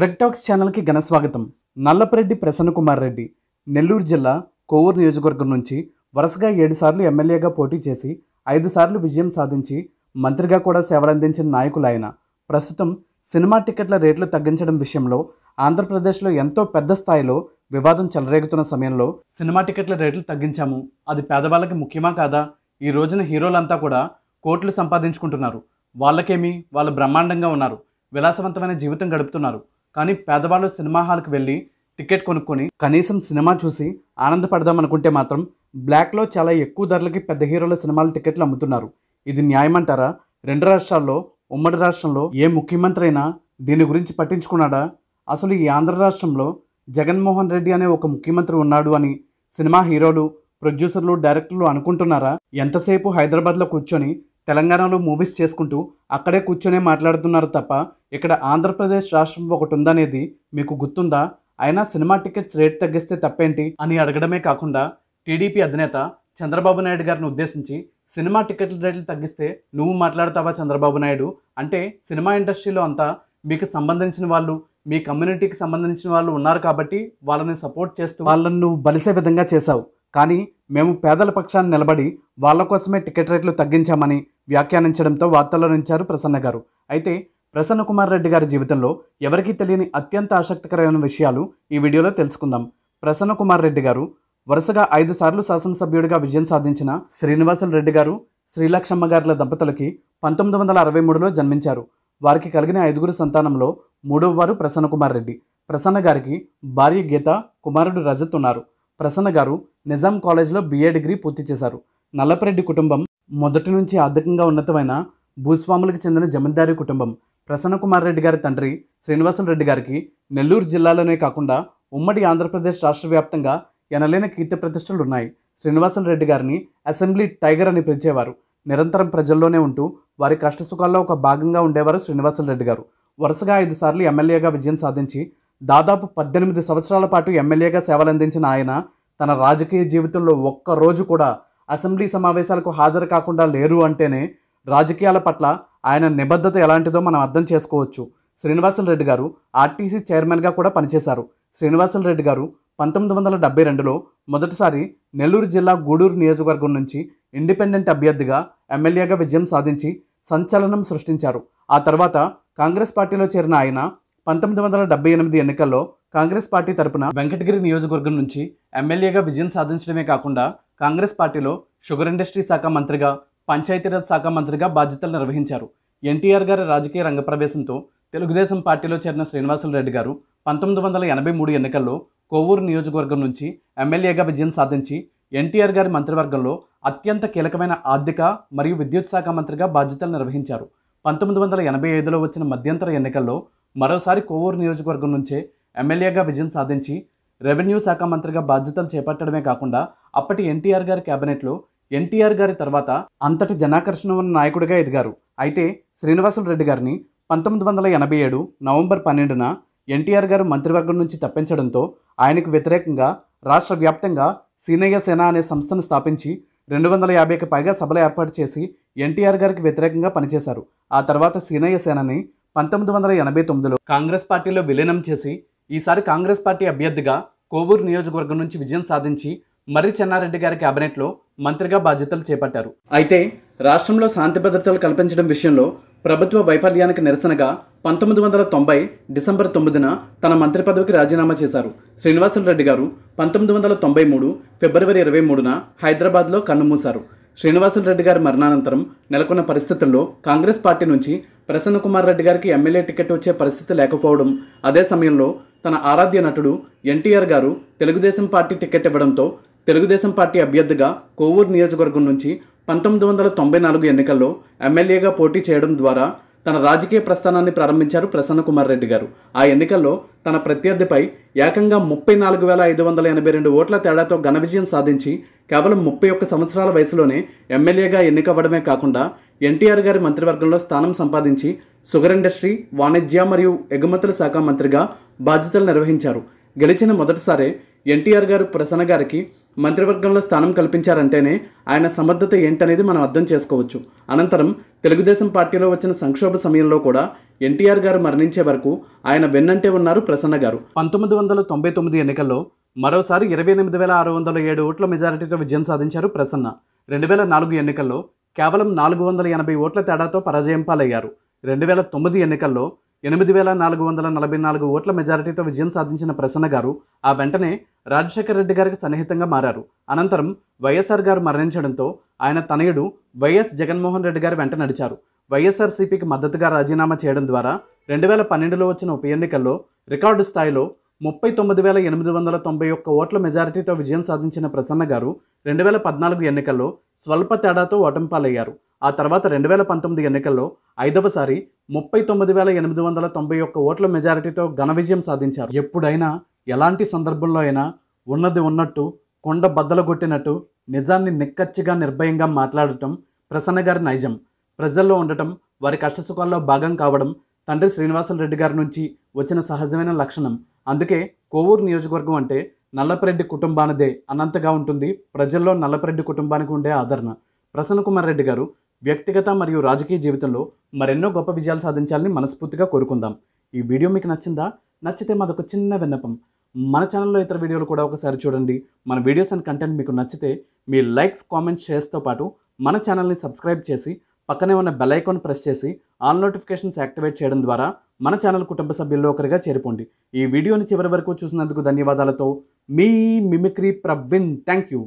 ప్రెక్టాక్స్ ఛానల్కి ఘనస్వాగతం నల్లపరెడ్డి ప్రసన్న కుమార్ రెడ్డి నెల్లూరు జిల్లా కోవూరు నియోజకవర్గం నుంచి వరుసగా ఏడుసార్లు ఎమ్మెల్యేగా పోటీ చేసి ఐదు సార్లు విజయం సాధించి మంత్రిగా కూడా సేవలందించిన నాయకులు ఆయన ప్రస్తుతం సినిమా టికెట్ల రేట్లు తగ్గించడం విషయంలో ఆంధ్రప్రదేశ్లో ఎంతో పెద్ద స్థాయిలో వివాదం చెలరేగుతున్న సమయంలో సినిమా టికెట్ల రేట్లు తగ్గించాము అది పేదవాళ్ళకి ముఖ్యమా కాదా ఈ రోజున హీరోలంతా కూడా కోట్లు సంపాదించుకుంటున్నారు వాళ్ళకేమి వాళ్ళు బ్రహ్మాండంగా ఉన్నారు విలాసవంతమైన జీవితం గడుపుతున్నారు కానీ పేదవాళ్ళు సినిమా హాల్కి వెళ్ళి టికెట్ కొనుక్కొని కనీసం సినిమా చూసి ఆనందపడదాం అనుకుంటే మాత్రం బ్లాక్లో చాలా ఎక్కువ ధరలకి పెద్ద హీరోల సినిమాల టికెట్లు అమ్ముతున్నారు ఇది న్యాయమంటారా రెండు రాష్ట్రాల్లో ఉమ్మడి రాష్ట్రంలో ఏ ముఖ్యమంత్రి అయినా దీని గురించి పట్టించుకున్నాడా అసలు ఈ ఆంధ్ర రాష్ట్రంలో జగన్మోహన్ రెడ్డి అనే ఒక ముఖ్యమంత్రి ఉన్నాడు అని సినిమా హీరోలు ప్రొడ్యూసర్లు డైరెక్టర్లు అనుకుంటున్నారా ఎంతసేపు హైదరాబాద్లో కూర్చొని తెలంగాణలో మూవీస్ చేసుకుంటూ అక్కడే కూర్చొనే మాట్లాడుతున్నారు తప్ప ఇక్కడ ఆంధ్రప్రదేశ్ రాష్ట్రం ఒకటి ఉందనేది మీకు గుర్తుందా అయినా సినిమా టికెట్స్ రేట్ తగ్గిస్తే తప్పేంటి అని అడగడమే కాకుండా టీడీపీ అధినేత చంద్రబాబు నాయుడు గారిని ఉద్దేశించి సినిమా టికెట్ల రేట్లు తగ్గిస్తే నువ్వు మాట్లాడతావా చంద్రబాబు నాయుడు అంటే సినిమా ఇండస్ట్రీలో అంతా మీకు సంబంధించిన వాళ్ళు మీ కమ్యూనిటీకి సంబంధించిన వాళ్ళు ఉన్నారు కాబట్టి వాళ్ళని సపోర్ట్ చేస్తూ వాళ్ళను నువ్వు బలిసే విధంగా చేశావు కానీ మేము పేదల పక్షాన్ని నిలబడి వాళ్ళ కోసమే టికెట్ రేట్లు తగ్గించామని వ్యాఖ్యానించడంతో వార్తల్లో నుంచారు ప్రసన్న గారు అయితే ప్రసన్న కుమార్ రెడ్డి గారి జీవితంలో ఎవరికీ తెలియని అత్యంత ఆసక్తికరమైన విషయాలు ఈ వీడియోలో తెలుసుకుందాం ప్రసన్న కుమార్ రెడ్డి గారు వరుసగా ఐదు సార్లు శాసనసభ్యుడిగా విజయం సాధించిన శ్రీనివాసులు రెడ్డి గారు శ్రీలక్షమ్మ గారిల దంపతులకి పంతొమ్మిది వందల అరవై మూడులో జన్మించారు వారికి కలిగిన ఐదుగురు సంతానంలో మూడవ వారు ప్రసన్న కుమార్ రెడ్డి ప్రసన్న గారికి భార్య గీత కుమారుడు రజత్ ఉన్నారు ప్రసన్న గారు నిజాం కాలేజ్లో బిఏ డిగ్రీ పూర్తి చేశారు నల్లపరెడ్డి కుటుంబం మొదటి నుంచి ఆర్థికంగా ఉన్నతమైన భూస్వాములకు చెందిన జమీందారీ కుటుంబం ప్రసన్న కుమార్ రెడ్డి గారి తండ్రి శ్రీనివాసులు రెడ్డి గారికి నెల్లూరు జిల్లాలోనే కాకుండా ఉమ్మడి ఆంధ్రప్రదేశ్ రాష్ట్ర వ్యాప్తంగా ఎనలేని కీర్తి ప్రతిష్టలు ఉన్నాయి శ్రీనివాసం రెడ్డి గారిని అసెంబ్లీ టైగర్ అని పిలిచేవారు నిరంతరం ప్రజల్లోనే ఉంటూ వారి కష్టసుఖాల్లో ఒక భాగంగా ఉండేవారు రెడ్డి గారు వరుసగా ఐదుసార్లు ఎమ్మెల్యేగా విజయం సాధించి దాదాపు పద్దెనిమిది సంవత్సరాల పాటు ఎమ్మెల్యేగా సేవలందించిన ఆయన తన రాజకీయ జీవితంలో ఒక్కరోజు కూడా అసెంబ్లీ సమావేశాలకు హాజరు కాకుండా లేరు అంటేనే రాజకీయాల పట్ల ఆయన నిబద్ధత ఎలాంటిదో మనం అర్థం చేసుకోవచ్చు రెడ్డి గారు ఆర్టీసీ చైర్మన్గా కూడా పనిచేశారు రెడ్డి గారు పంతొమ్మిది వందల డెబ్బై రెండులో మొదటిసారి నెల్లూరు జిల్లా గూడూరు నియోజకవర్గం నుంచి ఇండిపెండెంట్ అభ్యర్థిగా ఎమ్మెల్యేగా విజయం సాధించి సంచలనం సృష్టించారు ఆ తర్వాత కాంగ్రెస్ పార్టీలో చేరిన ఆయన పంతొమ్మిది వందల డెబ్బై ఎనిమిది ఎన్నికల్లో కాంగ్రెస్ పార్టీ తరపున వెంకటగిరి నియోజకవర్గం నుంచి ఎమ్మెల్యేగా విజయం సాధించడమే కాకుండా కాంగ్రెస్ పార్టీలో షుగర్ ఇండస్ట్రీ శాఖ మంత్రిగా పంచాయతీరాజ్ శాఖ మంత్రిగా బాధ్యతలు నిర్వహించారు ఎన్టీఆర్ గారి రాజకీయ రంగప్రవేశంతో తెలుగుదేశం పార్టీలో చేరిన శ్రీనివాసులు రెడ్డి గారు పంతొమ్మిది వందల ఎనభై మూడు ఎన్నికల్లో కొవ్వూరు నియోజకవర్గం నుంచి ఎమ్మెల్యేగా విజయం సాధించి ఎన్టీఆర్ గారి మంత్రివర్గంలో అత్యంత కీలకమైన ఆర్థిక మరియు విద్యుత్ శాఖ మంత్రిగా బాధ్యతలు నిర్వహించారు పంతొమ్మిది వందల ఎనభై ఐదులో వచ్చిన మధ్యంతర ఎన్నికల్లో మరోసారి కొవ్వూరు నియోజకవర్గం నుంచే ఎమ్మెల్యేగా విజయం సాధించి రెవెన్యూ శాఖ మంత్రిగా బాధ్యతలు చేపట్టడమే కాకుండా అప్పటి ఎన్టీఆర్ గారి కేబినెట్లో ఎన్టీఆర్ గారి తర్వాత అంతటి జనాకర్షణ ఉన్న నాయకుడిగా ఎదిగారు అయితే శ్రీనివాసులు రెడ్డి గారిని పంతొమ్మిది వందల ఎనభై ఏడు నవంబర్ పన్నెండున ఎన్టీఆర్ గారు మంత్రివర్గం నుంచి తప్పించడంతో ఆయనకు వ్యతిరేకంగా రాష్ట్ర వ్యాప్తంగా సీనయ్య సేన అనే సంస్థను స్థాపించి రెండు వందల యాభైకి పైగా సభలు ఏర్పాటు చేసి ఎన్టీఆర్ గారికి వ్యతిరేకంగా పనిచేశారు ఆ తర్వాత సీనయ్య సేనని పంతొమ్మిది వందల ఎనభై తొమ్మిదిలో కాంగ్రెస్ పార్టీలో విలీనం చేసి ఈసారి కాంగ్రెస్ పార్టీ అభ్యర్థిగా కోవూరు నియోజకవర్గం నుంచి విజయం సాధించి మర్రి చెన్నారెడ్డి గారి క్యాబినెట్లో మంత్రిగా బాధ్యతలు చేపట్టారు అయితే రాష్ట్రంలో శాంతి భద్రతలు కల్పించడం విషయంలో ప్రభుత్వ వైఫల్యానికి నిరసనగా పంతొమ్మిది వందల తొంభై డిసెంబర్ తొమ్మిదిన తన మంత్రి పదవికి రాజీనామా చేశారు శ్రీనివాసులు రెడ్డి గారు పంతొమ్మిది వందల తొంభై మూడు ఫిబ్రవరి ఇరవై మూడున హైదరాబాద్లో కన్నుమూశారు శ్రీనివాసులు రెడ్డి గారి మరణానంతరం నెలకొన్న పరిస్థితుల్లో కాంగ్రెస్ పార్టీ నుంచి ప్రసన్న కుమార్ రెడ్డి గారికి ఎమ్మెల్యే టికెట్ వచ్చే పరిస్థితి లేకపోవడం అదే సమయంలో తన ఆరాధ్య నటుడు ఎన్టీఆర్ గారు తెలుగుదేశం పార్టీ టికెట్ ఇవ్వడంతో తెలుగుదేశం పార్టీ అభ్యర్థిగా కోవూరు నియోజకవర్గం నుంచి పంతొమ్మిది వందల తొంభై నాలుగు ఎన్నికల్లో ఎమ్మెల్యేగా పోటీ చేయడం ద్వారా తన రాజకీయ ప్రస్థానాన్ని ప్రారంభించారు ప్రసన్న కుమార్ రెడ్డి గారు ఆ ఎన్నికల్లో తన ప్రత్యర్థిపై ఏకంగా ముప్పై నాలుగు వేల ఐదు వందల ఎనభై రెండు ఓట్ల తేడాతో ఘన విజయం సాధించి కేవలం ముప్పై ఒక్క సంవత్సరాల వయసులోనే ఎమ్మెల్యేగా ఎన్నికవ్వడమే కాకుండా ఎన్టీఆర్ గారి మంత్రివర్గంలో స్థానం సంపాదించి షుగర్ ఇండస్ట్రీ వాణిజ్య మరియు ఎగుమతుల శాఖ మంత్రిగా బాధ్యతలు నిర్వహించారు గెలిచిన మొదటిసారే ఎన్టీఆర్ గారు ప్రసన్న గారికి మంత్రివర్గంలో స్థానం కల్పించారంటేనే ఆయన సమర్థత ఏంటనేది మనం అర్థం చేసుకోవచ్చు అనంతరం తెలుగుదేశం పార్టీలో వచ్చిన సంక్షోభ సమయంలో కూడా ఎన్టీఆర్ గారు మరణించే వరకు ఆయన వెన్నంటే ఉన్నారు ప్రసన్న గారు పంతొమ్మిది వందల తొంభై తొమ్మిది ఎన్నికల్లో మరోసారి ఇరవై ఎనిమిది వేల ఆరు వందల ఏడు ఓట్ల మెజారిటీతో విజయం సాధించారు ప్రసన్న రెండు వేల నాలుగు ఎన్నికల్లో కేవలం నాలుగు వందల ఎనభై ఓట్ల తేడాతో పరాజయం పాలయ్యారు రెండు వేల తొమ్మిది ఎన్నికల్లో ఎనిమిది వేల నాలుగు వందల నలభై నాలుగు ఓట్ల మెజారిటీతో విజయం సాధించిన ప్రసన్న గారు ఆ వెంటనే రాజశేఖర రెడ్డి గారికి సన్నిహితంగా మారారు అనంతరం వైఎస్ఆర్ గారు మరణించడంతో ఆయన తనయుడు వైఎస్ జగన్మోహన్ రెడ్డి గారి వెంట నడిచారు వైఎస్ఆర్సీపీకి మద్దతుగా రాజీనామా చేయడం ద్వారా రెండు వేల పన్నెండులో వచ్చిన ఉప ఎన్నికల్లో రికార్డు స్థాయిలో ముప్పై తొమ్మిది వేల ఎనిమిది వందల తొంభై ఒక్క ఓట్ల మెజారిటీతో విజయం సాధించిన ప్రసన్న గారు రెండు వేల పద్నాలుగు ఎన్నికల్లో స్వల్ప తేడాతో ఓటమి పాలయ్యారు ఆ తర్వాత రెండు వేల పంతొమ్మిది ఎన్నికల్లో ఐదవసారి ముప్పై తొమ్మిది వేల ఎనిమిది వందల తొంభై ఒక్క ఓట్ల మెజారిటీతో ఘన విజయం సాధించారు ఎప్పుడైనా ఎలాంటి సందర్భంలో అయినా ఉన్నది ఉన్నట్టు కొండ బద్దలగొట్టినట్టు నిజాన్ని నిక్కచ్చిగా నిర్భయంగా మాట్లాడటం ప్రసన్న గారి నైజం ప్రజల్లో ఉండటం వారి కష్టసుఖాల్లో భాగం కావడం తండ్రి రెడ్డి గారి నుంచి వచ్చిన సహజమైన లక్షణం అందుకే కోవూరు నియోజకవర్గం అంటే నల్లపరెడ్డి కుటుంబానిదే అనంతగా ఉంటుంది ప్రజల్లో నల్లపరెడ్డి కుటుంబానికి ఉండే ఆదరణ ప్రసన్న కుమార్ రెడ్డి గారు వ్యక్తిగత మరియు రాజకీయ జీవితంలో మరెన్నో గొప్ప విజయాలు సాధించాలని మనస్ఫూర్తిగా కోరుకుందాం ఈ వీడియో మీకు నచ్చిందా నచ్చితే మాదొక చిన్న విన్నపం మన ఛానల్లో ఇతర వీడియోలు కూడా ఒకసారి చూడండి మన వీడియోస్ అండ్ కంటెంట్ మీకు నచ్చితే మీ లైక్స్ కామెంట్స్ షేర్స్తో పాటు మన ఛానల్ని సబ్స్క్రైబ్ చేసి పక్కనే ఉన్న బెల్ ఐకాన్ ప్రెస్ చేసి ఆల్ నోటిఫికేషన్స్ యాక్టివేట్ చేయడం ద్వారా మన ఛానల్ కుటుంబ సభ్యుల్లో ఒకరిగా చేరిపోండి ఈ వీడియోని చివరి వరకు చూసినందుకు ధన్యవాదాలతో మీ మిమిక్రీ ప్రవీణ్ థ్యాంక్ యూ